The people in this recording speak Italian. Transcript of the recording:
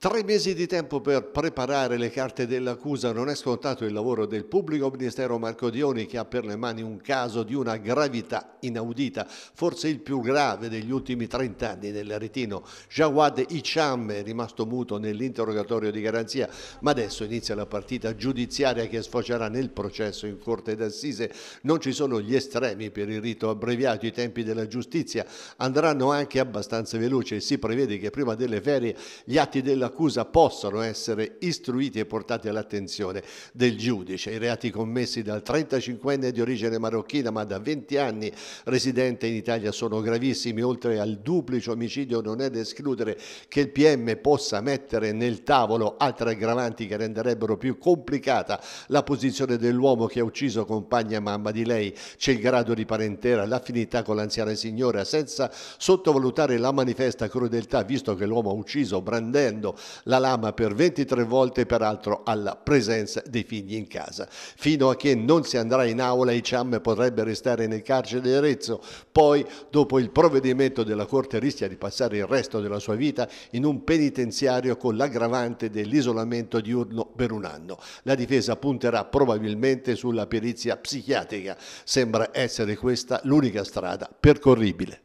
Tre mesi di tempo per preparare le carte dell'accusa non è scontato il lavoro del pubblico ministero Marco Dioni che ha per le mani un caso di una gravità inaudita, forse il più grave degli ultimi 30 anni nell'Aretino. Jawad Icham è rimasto muto nell'interrogatorio di garanzia, ma adesso inizia la partita giudiziaria che sfocerà nel processo in corte d'assise. Non ci sono gli estremi per il rito abbreviato, i tempi della giustizia andranno anche abbastanza veloci e si prevede che prima delle ferie gli atti della dell'accusa possono essere istruiti e portati all'attenzione del giudice. I reati commessi dal 35enne di origine marocchina ma da 20 anni residente in Italia sono gravissimi, oltre al duplice omicidio non è da escludere che il PM possa mettere nel tavolo altre aggravanti che renderebbero più complicata la posizione dell'uomo che ha ucciso compagna e mamma di lei. C'è il grado di parentela, l'affinità con l'anziana signora, senza sottovalutare la manifesta crudeltà, visto che l'uomo ha ucciso brandendo la lama per 23 volte peraltro alla presenza dei figli in casa. Fino a che non si andrà in aula i potrebbe restare nel carcere di Arezzo, poi dopo il provvedimento della Corte rischia di passare il resto della sua vita in un penitenziario con l'aggravante dell'isolamento diurno per un anno. La difesa punterà probabilmente sulla perizia psichiatrica, sembra essere questa l'unica strada percorribile.